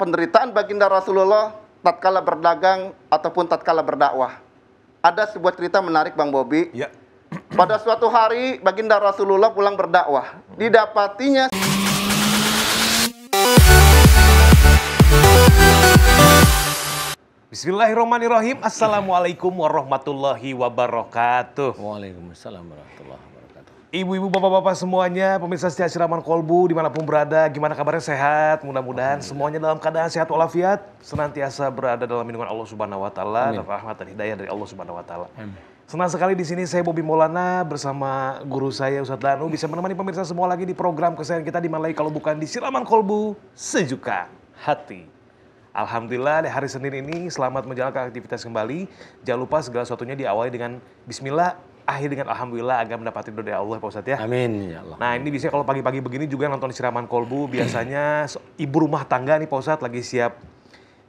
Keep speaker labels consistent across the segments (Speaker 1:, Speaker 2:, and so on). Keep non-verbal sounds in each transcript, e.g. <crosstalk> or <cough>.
Speaker 1: penderitaan baginda Rasulullah tatkala berdagang ataupun tatkala berdakwah. Ada sebuah cerita menarik Bang Bobi. Ya. <clears throat> Pada suatu hari baginda Rasulullah pulang berdakwah. Didapatinya
Speaker 2: Bismillahirrahmanirrahim. Assalamualaikum warahmatullahi wabarakatuh. Waalaikumsalam warahmatullahi wabarakatuh. Ibu-ibu, bapak-bapak semuanya, pemirsa setia Siraman Kolbu, dimanapun berada, gimana kabarnya sehat? Mudah-mudahan semuanya dalam keadaan sehat walafiat, senantiasa berada dalam lindungan Allah Subhanahu Wa Taala dan rahmat dan hidayah dari Allah Subhanahu Wa Taala. Senang sekali di sini saya Bobi Molana bersama guru saya Ustadz Danu bisa menemani pemirsa semua lagi di program kesayangan kita di Malai kalau bukan di Siraman Kolbu Sejuka Hati. Alhamdulillah di hari Senin ini selamat menjalankan aktivitas kembali. Jangan lupa segala sesuatunya diawali dengan bismillah akhir dengan alhamdulillah agar mendapatkan doa Allah Pak Ustadz ya. Amin ya Allah. Nah ini biasanya kalau pagi-pagi begini juga nonton siraman kolbu <clears throat> biasanya ibu rumah tangga nih Pak Ustadz lagi siap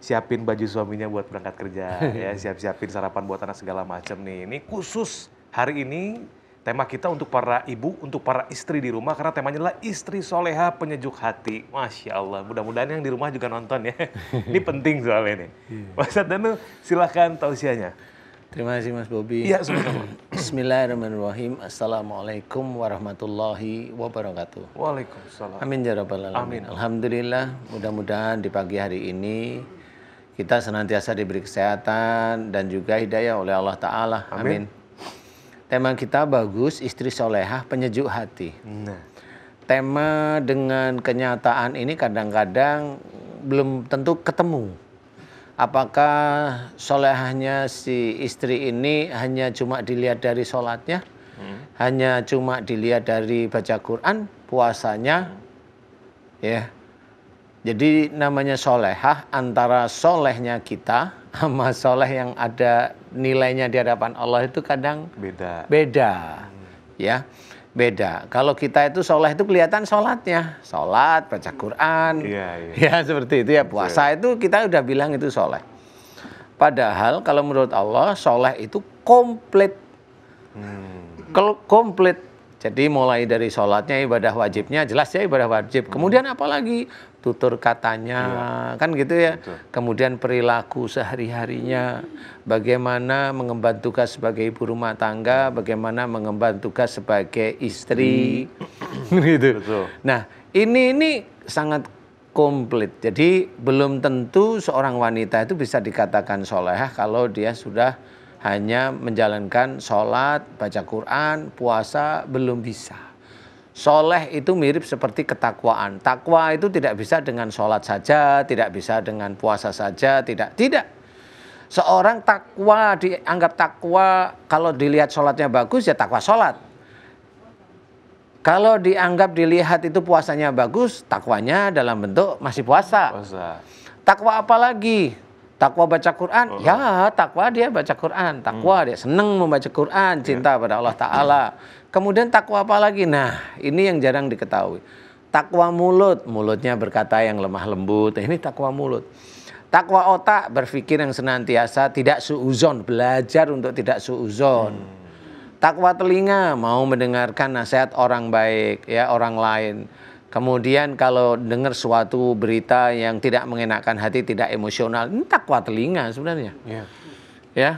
Speaker 2: siapin baju suaminya buat berangkat kerja <laughs> ya siap-siapin sarapan buat anak segala macam nih. Ini khusus hari ini tema kita untuk para ibu, untuk para istri di rumah karena temanya adalah istri soleha penyejuk hati. Masya Allah, mudah-mudahan yang di rumah juga nonton ya. <laughs> ini penting soalnya nih. Mas iya. Danu silahkan tausiahnya. Terima
Speaker 3: kasih Mas Bobi. Ya, <clears throat> Bismillahirrahmanirrahim. Assalamualaikum warahmatullahi wabarakatuh. Waalaikumsalam. Amin ya rabbal alamin. Amin. Alhamdulillah, mudah-mudahan di pagi hari ini kita senantiasa diberi kesehatan dan juga hidayah oleh Allah taala. Amin. Amin. Tema kita bagus, istri solehah, penyejuk hati. Nah. Tema dengan kenyataan ini kadang-kadang belum tentu ketemu apakah solehahnya si istri ini hanya cuma dilihat dari sholatnya, hmm. hanya cuma dilihat dari baca Quran, puasanya, hmm. ya. Jadi namanya solehah antara solehnya kita sama soleh yang ada nilainya di hadapan Allah itu kadang beda. Beda, hmm. ya beda. Kalau kita itu sholat itu kelihatan sholatnya, sholat, baca Quran, iya, iya. <laughs> ya seperti itu ya puasa iya. itu kita udah bilang itu sholat. Padahal kalau menurut Allah sholat itu komplit, hmm. kalau komplit. Jadi mulai dari sholatnya ibadah wajibnya jelas ya ibadah wajib. Kemudian hmm. apalagi tutur katanya ya. kan gitu ya Betul. kemudian perilaku sehari-harinya bagaimana mengemban tugas sebagai ibu rumah tangga bagaimana mengemban tugas sebagai istri hmm. <laughs> gitu Betul. nah ini ini sangat komplit jadi belum tentu seorang wanita itu bisa dikatakan solehah kalau dia sudah hanya menjalankan sholat baca Quran puasa belum bisa Soleh itu mirip seperti ketakwaan. Takwa itu tidak bisa dengan sholat saja, tidak bisa dengan puasa saja, tidak. Tidak. Seorang takwa dianggap takwa kalau dilihat sholatnya bagus ya takwa sholat. Kalau dianggap dilihat itu puasanya bagus, takwanya dalam bentuk masih puasa. puasa. Takwa apalagi? Takwa baca Quran, oh. ya takwa dia baca Quran, takwa hmm. dia seneng membaca Quran, iya. cinta yeah. pada Allah Taala. Kemudian takwa apa lagi? Nah, ini yang jarang diketahui. Takwa mulut, mulutnya berkata yang lemah lembut. Ini takwa mulut. Takwa otak, berpikir yang senantiasa, tidak suuzon, belajar untuk tidak suuzon. Hmm. Takwa telinga, mau mendengarkan nasihat orang baik, ya orang lain Kemudian kalau dengar suatu berita yang tidak mengenakan hati, tidak emosional, ini takwa telinga sebenarnya. Yeah. Ya.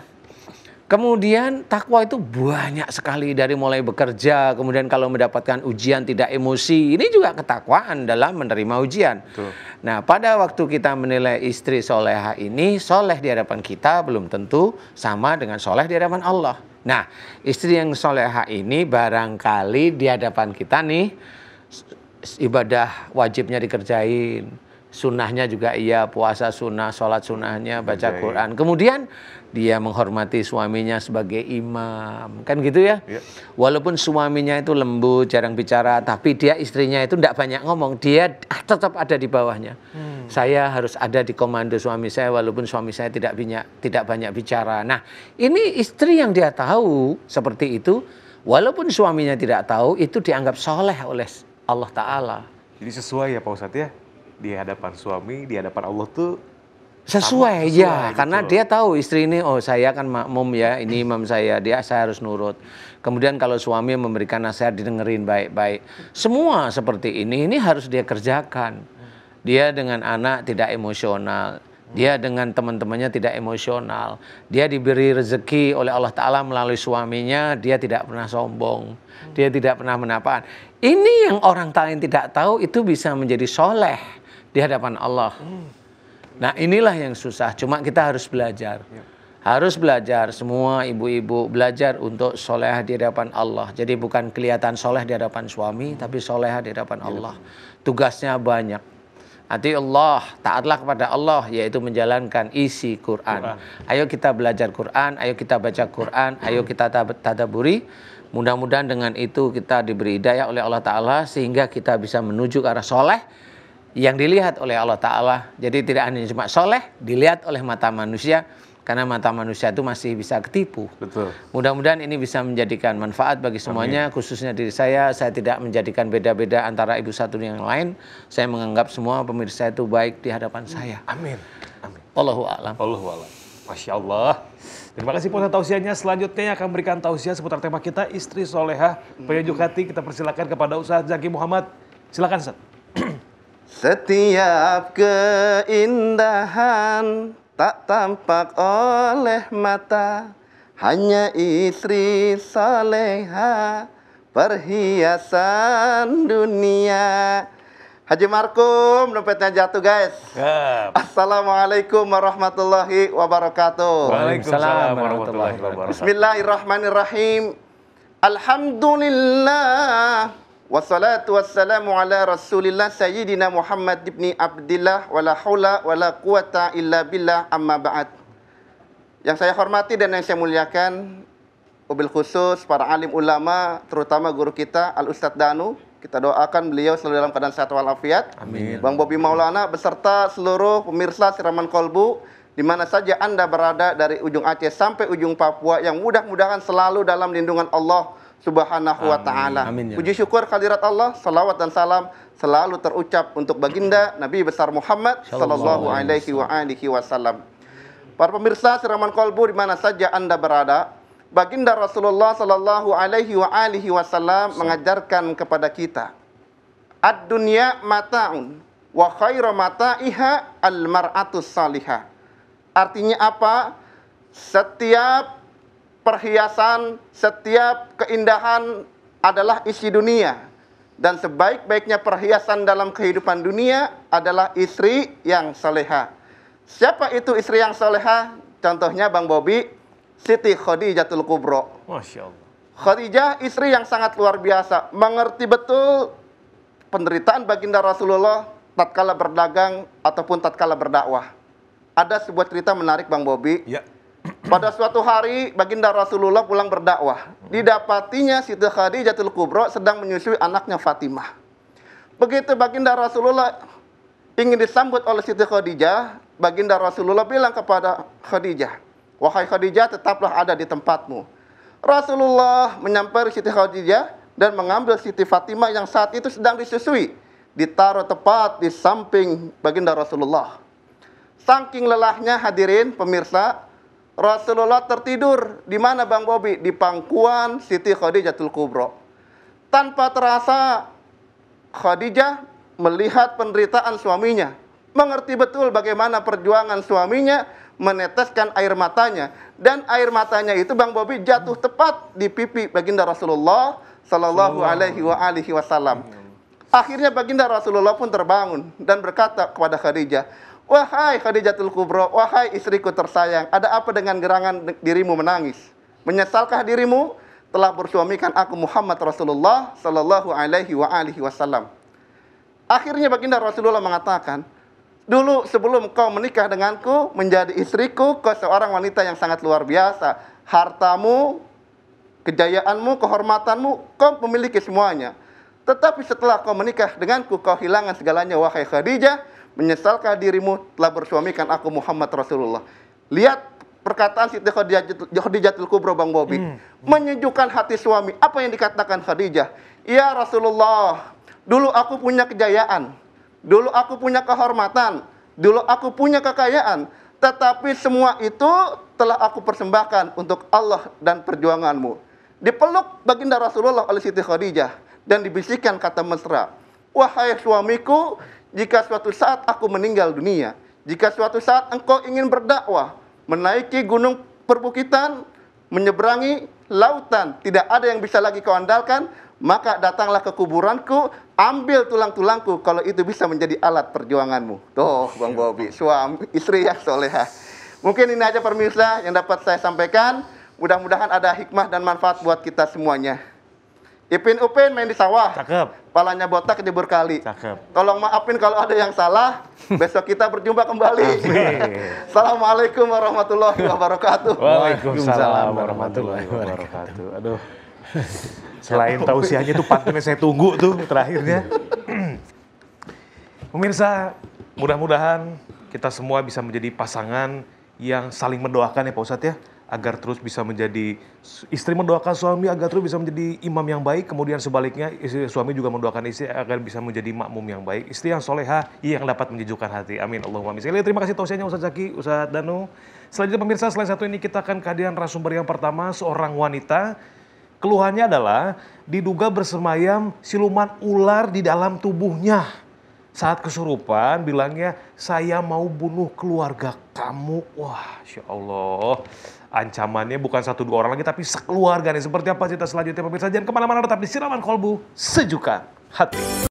Speaker 3: Kemudian takwa itu banyak sekali dari mulai bekerja, kemudian kalau mendapatkan ujian tidak emosi, ini juga ketakwaan dalam menerima ujian. Betul. Nah, pada waktu kita menilai istri soleha ini, soleh di hadapan kita belum tentu sama dengan soleh di hadapan Allah. Nah, istri yang soleha ini barangkali di hadapan kita nih ibadah wajibnya dikerjain, sunnahnya juga iya, puasa sunnah, sholat sunnahnya, baca iya, iya. Quran. Kemudian dia menghormati suaminya sebagai imam, kan gitu ya? ya. Walaupun suaminya itu lembut, jarang bicara, tapi dia istrinya itu tidak banyak ngomong, dia tetap ada di bawahnya. Hmm. Saya harus ada di komando suami saya, walaupun suami saya tidak banyak tidak banyak bicara. Nah, ini istri yang dia tahu seperti itu, walaupun suaminya tidak tahu, itu dianggap soleh oleh Allah Ta'ala. Jadi sesuai ya Pak Ustadz ya? Di hadapan suami, di hadapan Allah tuh sesuai, iya. sesuai ya gitu. karena dia tahu istri ini oh saya kan makmum ya ini imam saya dia saya harus nurut kemudian kalau suami memberikan nasihat didengerin baik-baik semua seperti ini ini harus dia kerjakan dia dengan anak tidak emosional dia dengan teman-temannya tidak emosional. Dia diberi rezeki oleh Allah Ta'ala melalui suaminya. Dia tidak pernah sombong. Dia tidak pernah menapaan. Ini yang orang lain tidak tahu itu bisa menjadi soleh di hadapan Allah. Nah inilah yang susah. Cuma kita harus belajar. Ya. Harus belajar semua ibu-ibu belajar untuk soleh di hadapan Allah. Jadi bukan kelihatan soleh di hadapan suami, tapi soleh di hadapan ya, Allah. Tugasnya banyak Ati Allah, taatlah kepada Allah yaitu menjalankan isi Quran. Quran. Ayo kita belajar Quran, ayo kita baca Quran, ayo kita tadaburi. Mudah-mudahan dengan itu kita diberi hidayah oleh Allah Ta'ala sehingga kita bisa menuju ke arah soleh yang dilihat oleh Allah Ta'ala. Jadi tidak hanya cuma soleh, dilihat oleh mata manusia, karena mata manusia itu masih bisa ketipu. Betul. Mudah-mudahan ini bisa menjadikan manfaat bagi semuanya, Amin. khususnya diri saya. Saya tidak menjadikan beda-beda antara ibu satu dengan yang lain. Saya menganggap semua pemirsa itu baik di hadapan hmm. saya.
Speaker 2: Amin. Amin. Allahu a'lam. Allahu a'lam. Masya Allah. Terima kasih puasa tausiahnya. Selanjutnya akan memberikan tausiah seputar tema kita, istri soleha hmm. Penyujuk hati. Kita persilakan kepada Ustaz Zaki Muhammad. Silakan
Speaker 1: Ustaz. Setiap keindahan tak tampak oleh mata hanya istri soleha perhiasan dunia Haji Markum dompetnya jatuh guys Gap. Assalamualaikum warahmatullahi wabarakatuh Waalaikumsalam warahmatullahi wabarakatuh Bismillahirrahmanirrahim Alhamdulillah Wassalatu wassalamu ala rasulillah sayyidina Muhammad ibn Abdillah wala la wala quwata illa billah amma ba'd. Yang saya hormati dan yang saya muliakan, mobil khusus para alim ulama, terutama guru kita Al Ustadz Danu, kita doakan beliau selalu dalam keadaan sehat walafiat. Amin. Bang Bobi Maulana beserta seluruh pemirsa Siraman Kolbu di mana saja Anda berada dari ujung Aceh sampai ujung Papua yang mudah-mudahan selalu dalam lindungan Allah Subhanahu wa taala. Ya. Puji syukur khadirat Allah, salawat dan salam selalu terucap untuk baginda Nabi besar Muhammad sallallahu alaihi wa alihi wasallam. Para pemirsa Siraman Kolbu di mana saja Anda berada, baginda Rasulullah sallallahu alaihi wa alihi wasallam mengajarkan kepada kita Ad-dunya mata'un wa khairu mata'iha al-mar'atus salihah. Artinya apa? Setiap perhiasan, setiap keindahan adalah isi dunia. Dan sebaik-baiknya perhiasan dalam kehidupan dunia adalah istri yang soleha. Siapa itu istri yang soleha? Contohnya Bang Bobi, Siti Khadijatul Kubro. Masya Allah. Khadijah istri yang sangat luar biasa, mengerti betul penderitaan baginda Rasulullah tatkala berdagang ataupun tatkala berdakwah. Ada sebuah cerita menarik Bang Bobi. Ya pada suatu hari baginda Rasulullah pulang berdakwah. Didapatinya Siti Khadijatul Kubro sedang menyusui anaknya Fatimah. Begitu baginda Rasulullah ingin disambut oleh Siti Khadijah, baginda Rasulullah bilang kepada Khadijah, "Wahai Khadijah, tetaplah ada di tempatmu." Rasulullah menyamperi Siti Khadijah dan mengambil Siti Fatimah yang saat itu sedang disusui, ditaruh tepat di samping baginda Rasulullah. Saking lelahnya hadirin pemirsa, Rasulullah tertidur di mana Bang Bobi? Di pangkuan Siti Khadijatul Kubro. Tanpa terasa Khadijah melihat penderitaan suaminya, mengerti betul bagaimana perjuangan suaminya meneteskan air matanya dan air matanya itu Bang Bobi jatuh tepat di pipi baginda Rasulullah sallallahu alaihi wa alihi wasallam. Akhirnya baginda Rasulullah pun terbangun dan berkata kepada Khadijah, Wahai Khadijatul Kubro, wahai istriku tersayang, ada apa dengan gerangan dirimu menangis? Menyesalkah dirimu telah bersuamikan aku Muhammad Rasulullah sallallahu alaihi wa alihi wasallam? Akhirnya baginda Rasulullah mengatakan, dulu sebelum kau menikah denganku menjadi istriku, kau seorang wanita yang sangat luar biasa. Hartamu, kejayaanmu, kehormatanmu, kau memiliki semuanya. Tetapi setelah kau menikah denganku, kau hilangan segalanya, wahai Khadijah Menyesalkah dirimu telah bersuamikan aku Muhammad Rasulullah? Lihat perkataan Siti Khadijah Khadijatul Kubro Bang Bobi hmm. menyejukkan hati suami. Apa yang dikatakan Khadijah? Ya Rasulullah, dulu aku punya kejayaan, dulu aku punya kehormatan, dulu aku punya kekayaan, tetapi semua itu telah aku persembahkan untuk Allah dan perjuanganmu. Dipeluk baginda Rasulullah oleh Siti Khadijah dan dibisikkan kata mesra wahai suamiku, jika suatu saat aku meninggal dunia, jika suatu saat engkau ingin berdakwah, menaiki gunung perbukitan, menyeberangi lautan, tidak ada yang bisa lagi kau andalkan, maka datanglah ke kuburanku, ambil tulang-tulangku kalau itu bisa menjadi alat perjuanganmu. Tuh, Bang Bobi, suami istri yang soleha. Mungkin ini aja permislah yang dapat saya sampaikan. Mudah-mudahan ada hikmah dan manfaat buat kita semuanya. Ipin Upin main di sawah. Cakep. Palanya botak jebur kali. Cakep. Tolong maafin kalau ada yang salah. <laughs> Besok kita berjumpa kembali. Assalamualaikum warahmatullahi <laughs> wabarakatuh. Waalaikumsalam
Speaker 2: warahmatullahi wabarakatuh. Aduh. <laughs> Selain tahu usianya tuh pantunnya saya tunggu tuh terakhirnya. <clears throat> Pemirsa, mudah-mudahan kita semua bisa menjadi pasangan yang saling mendoakan ya Pak Ustadz ya agar terus bisa menjadi istri mendoakan suami agar terus bisa menjadi imam yang baik kemudian sebaliknya istri, suami juga mendoakan istri agar bisa menjadi makmum yang baik istri yang soleha yang dapat menyejukkan hati amin Allahumma amin sekali terima kasih tausiahnya Ustaz Zaki Ustaz Danu selanjutnya pemirsa selain satu ini kita akan kehadiran rasumber yang pertama seorang wanita keluhannya adalah diduga bersemayam siluman ular di dalam tubuhnya saat kesurupan bilangnya, saya mau bunuh keluarga kamu. Wah, Insya Allah. Ancamannya bukan satu dua orang lagi, tapi sekeluarga nih. Seperti apa cerita selanjutnya pemirsa? Jangan kemana-mana, tetap di Siraman Kolbu. Sejukan hati.